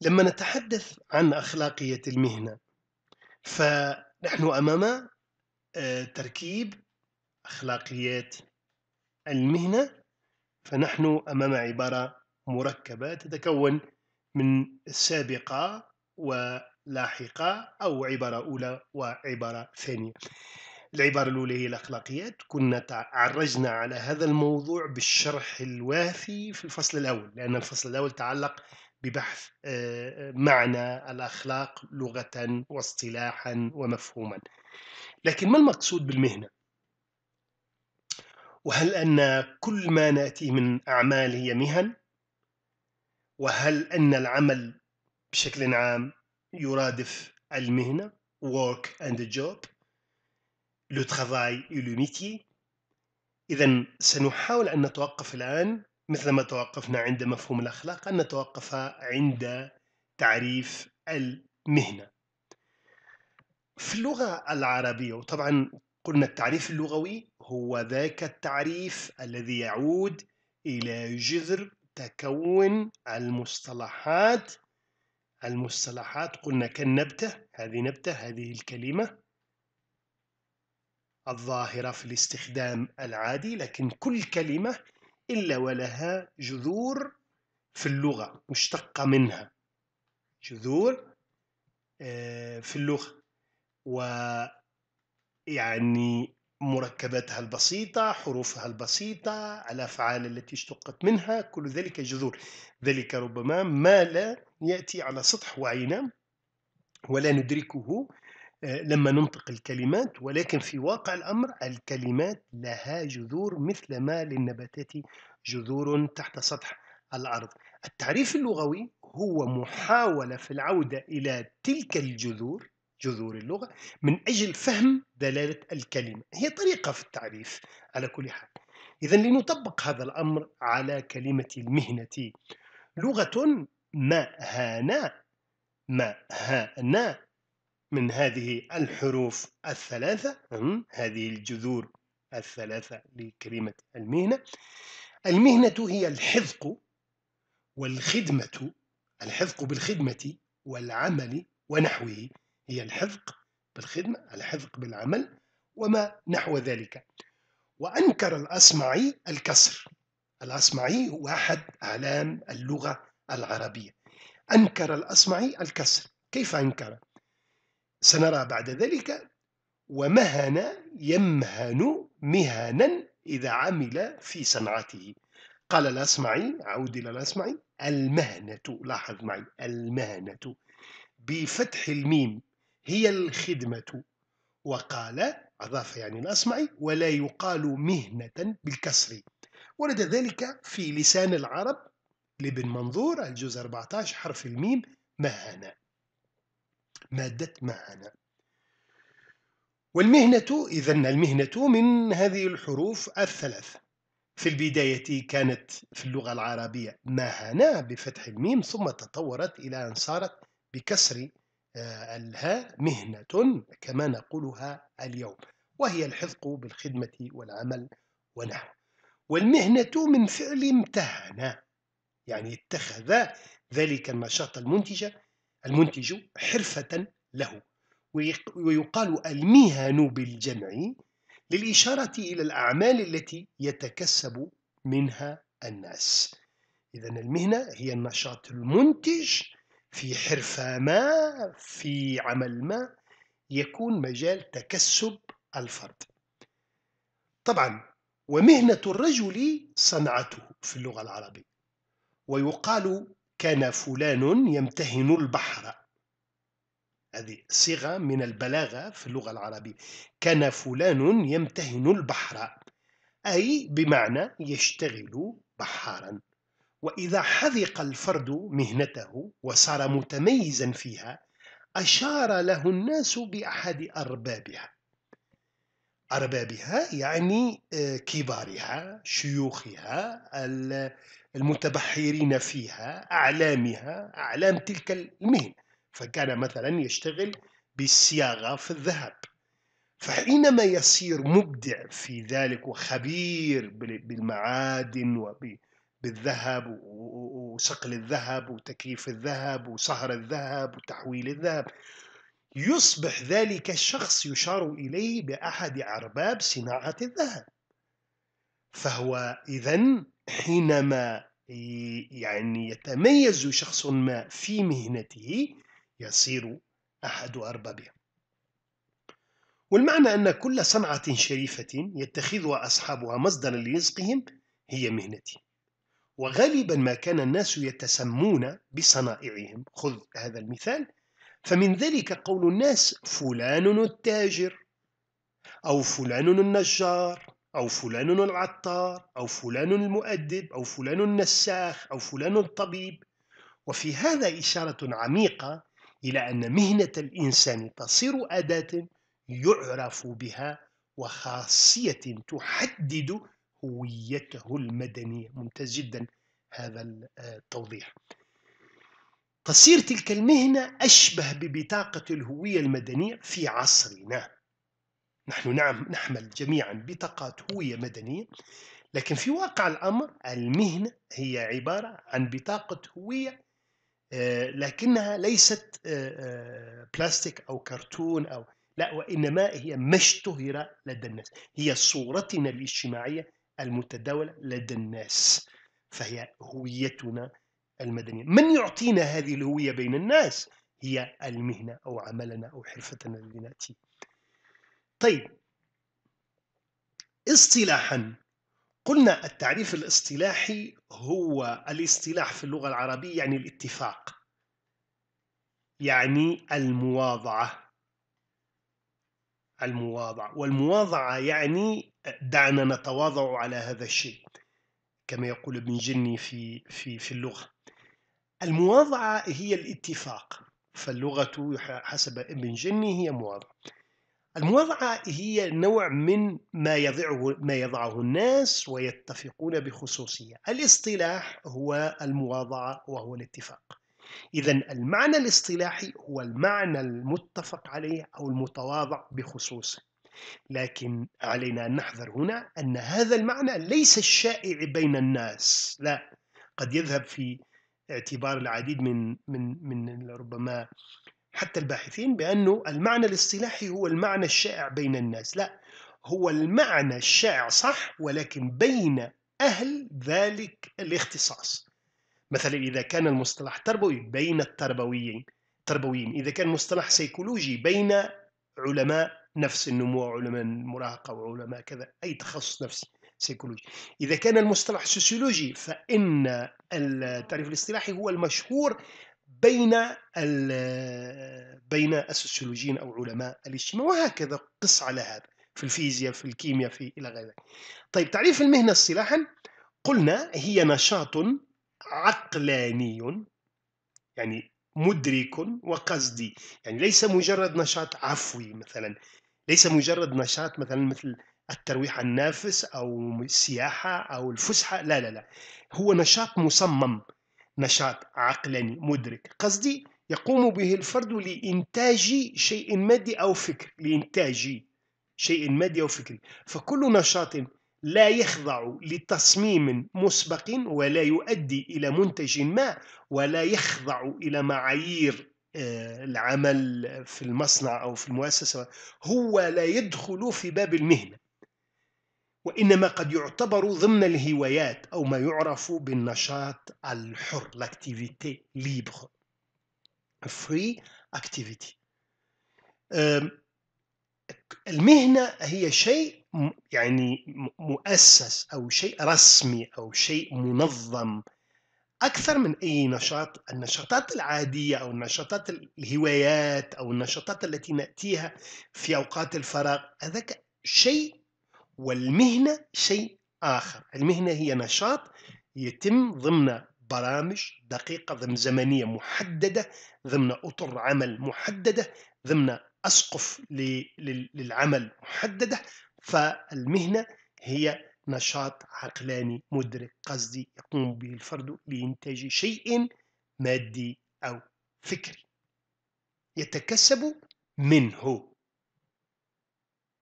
لما نتحدث عن أخلاقية المهنة فنحن أمام آه، تركيب أخلاقيات المهنة فنحن أمام عبارة مركبة تتكون من سابقة ولاحقة أو عبارة أولى وعبارة ثانية العبارة الأولى هي الأخلاقيات كنا تعرجنا على هذا الموضوع بالشرح الوافي في الفصل الأول لأن الفصل الأول تعلق ببحث معنى الأخلاق لغة واصطلاحا ومفهوما لكن ما المقصود بالمهنة؟ وهل أن كل ما نأتي من أعمال هي مهن؟ وهل أن العمل بشكل عام يرادف المهنة work and job le travail et le métier إذا سنحاول أن نتوقف الآن مثلما توقفنا عند مفهوم الأخلاق أن نتوقف عند تعريف المهنة في اللغة العربية وطبعا قلنا التعريف اللغوي هو ذاك التعريف الذي يعود إلى جذر تكون المصطلحات المصطلحات قلنا كالنبتة هذه نبتة هذه الكلمة الظاهرة في الاستخدام العادي لكن كل كلمة إلا ولها جذور في اللغة مشتقة منها جذور آه، في اللغة ويعني مركباتها البسيطة حروفها البسيطة الأفعال التي اشتقت منها كل ذلك جذور ذلك ربما ما لا يأتي على سطح وعينا ولا ندركه آه، لما ننطق الكلمات ولكن في واقع الأمر الكلمات لها جذور مثل ما للنباتات جذور تحت سطح الأرض التعريف اللغوي هو محاولة في العودة إلى تلك الجذور جذور اللغة من أجل فهم دلالة الكلمة هي طريقة في التعريف على كل حال إذا لنطبق هذا الأمر على كلمة المهنة لغة ما هانا ما هانا من هذه الحروف الثلاثة هذه الجذور الثلاثة لكلمة المهنة المهنة هي الحذق والخدمة الحذق بالخدمة والعمل ونحوه هي الحذق بالخدمة الحذق بالعمل وما نحو ذلك وأنكر الأصمعي الكسر الأصمعي هو أحد أعلام اللغة العربية أنكر الأصمعي الكسر كيف أنكر؟ سنرى بعد ذلك ومهن يمهن مهنا إذا عمل في صنعته قال الأصمعي عود إلى الأصمعي المهنة لاحظ معي المهنة بفتح الميم هي الخدمة وقال أضاف يعني الأصمعي ولا يقال مهنة بالكسر ورد ذلك في لسان العرب لابن منظور الجزء 14 حرف الميم مهنة مادة معنا والمهنة إذا المهنة من هذه الحروف الثلاث في البداية كانت في اللغة العربية مهنة بفتح الميم ثم تطورت إلى أن صارت بكسر آه، الهاء مهنة كما نقولها اليوم وهي الحذق بالخدمة والعمل ونحو والمهنة من فعل امتهن يعني اتخذ ذلك النشاط المنتج المنتج حرفة له ويقال المهن بالجمع للإشارة إلى الأعمال التي يتكسب منها الناس إذا المهنة هي النشاط المنتج في حرفة ما في عمل ما يكون مجال تكسب الفرد طبعا ومهنة الرجل صنعته في اللغة العربية ويقال كان فلان يمتهن البحر هذه صيغة من البلاغة في اللغة العربية كان فلان يمتهن البحر أي بمعنى يشتغل بحارا وإذا حذق الفرد مهنته وصار متميزا فيها أشار له الناس بأحد أربابها أربابها يعني آه، كبارها شيوخها المتبحرين فيها أعلامها أعلام تلك المهن فكان مثلا يشتغل بالصياغة في الذهب فحينما يصير مبدع في ذلك وخبير بالمعادن وبالذهب وصقل الذهب وتكييف الذهب وصهر الذهب وتحويل الذهب يصبح ذلك الشخص يشار إليه بأحد أرباب صناعة الذهب فهو إذا حينما يعني يتميز شخص ما في مهنته يصير أحد أربابها والمعنى أن كل صنعة شريفة يتخذها أصحابها مصدرا لرزقهم هي مهنتي وغالبا ما كان الناس يتسمون بصنائعهم خذ هذا المثال فمن ذلك قول الناس فلان التاجر أو فلان النجار أو فلان العطار أو فلان المؤدب أو فلان النساخ أو فلان الطبيب وفي هذا إشارة عميقة إلى أن مهنة الإنسان تصير أداة يعرف بها وخاصية تحدد هويته المدنية ممتاز جدا هذا آه، التوضيح تصير تلك المهنة أشبه ببطاقة الهوية المدنية في عصرنا نحن نعم نحمل جميعا بطاقات هوية مدنية لكن في واقع الأمر المهنة هي عبارة عن بطاقة هوية آه، لكنها ليست آه، آه، بلاستيك أو كرتون أو لا وإنما هي ما اشتهر لدى الناس هي صورتنا الاجتماعية المتداولة لدى الناس فهي هويتنا المدنية من يعطينا هذه الهوية بين الناس هي المهنة أو عملنا أو حرفتنا اللي نأتي طيب اصطلاحا قلنا التعريف الاصطلاحي هو الاصطلاح في اللغة العربية يعني الاتفاق يعني المواضعة المواضعة والمواضعة يعني دعنا نتواضع على هذا الشيء كما يقول ابن جني في في في اللغة المواضعة هي الاتفاق فاللغة حسب ابن جني هي مواضعة المواضعة هي نوع من ما يضعه, ما يضعه الناس ويتفقون بخصوصية الاصطلاح هو المواضعة وهو الاتفاق إذا المعنى الاصطلاحي هو المعنى المتفق عليه أو المتواضع بخصوصه لكن علينا أن نحذر هنا أن هذا المعنى ليس الشائع بين الناس لا قد يذهب في اعتبار العديد من من من ربما حتى الباحثين بانه المعنى الاصطلاحي هو المعنى الشائع بين الناس، لا هو المعنى الشائع صح ولكن بين اهل ذلك الاختصاص. مثلا اذا كان المصطلح تربوي بين التربويين تربويين، اذا كان مصطلح سيكولوجي بين علماء نفس النمو وعلماء المراهقه وعلماء كذا اي تخصص نفسي. سيكولوجي إذا كان المصطلح سوسيولوجي فإن التعريف الاصطلاحي هو المشهور بين بين السوسيولوجيين أو علماء الاجتماع وهكذا قص على هذا في الفيزياء في الكيمياء في إلى غير ذلك طيب تعريف المهنة اصطلاحا قلنا هي نشاط عقلاني يعني مدرك وقصدي يعني ليس مجرد نشاط عفوي مثلا ليس مجرد نشاط مثلا مثل الترويح النافس او السياحه او الفسحه لا لا لا هو نشاط مصمم نشاط عقلاني مدرك قصدي يقوم به الفرد لإنتاج شيء مادي أو فكري لإنتاج شيء مادي أو فكري فكل نشاط لا يخضع لتصميم مسبق ولا يؤدي إلى منتج ما ولا يخضع إلى معايير آه، العمل في المصنع أو في المؤسسة هو لا يدخل في باب المهنة وإنما قد يعتبر ضمن الهوايات أو ما يعرف بالنشاط الحر لاكتيفيتي ليبر فري اكتيفيتي المهنة هي شيء يعني مؤسس أو شيء رسمي أو شيء منظم أكثر من أي نشاط النشاطات العادية أو النشاطات الهوايات أو النشاطات التي نأتيها في أوقات الفراغ هذاك شيء والمهنة شيء آخر المهنة هي نشاط يتم ضمن برامج دقيقة ضمن زمنية محددة ضمن أطر عمل محددة ضمن أسقف للعمل محددة فالمهنة هي نشاط عقلاني مدرك قصدي يقوم به الفرد لإنتاج شيء مادي أو فكري يتكسب منه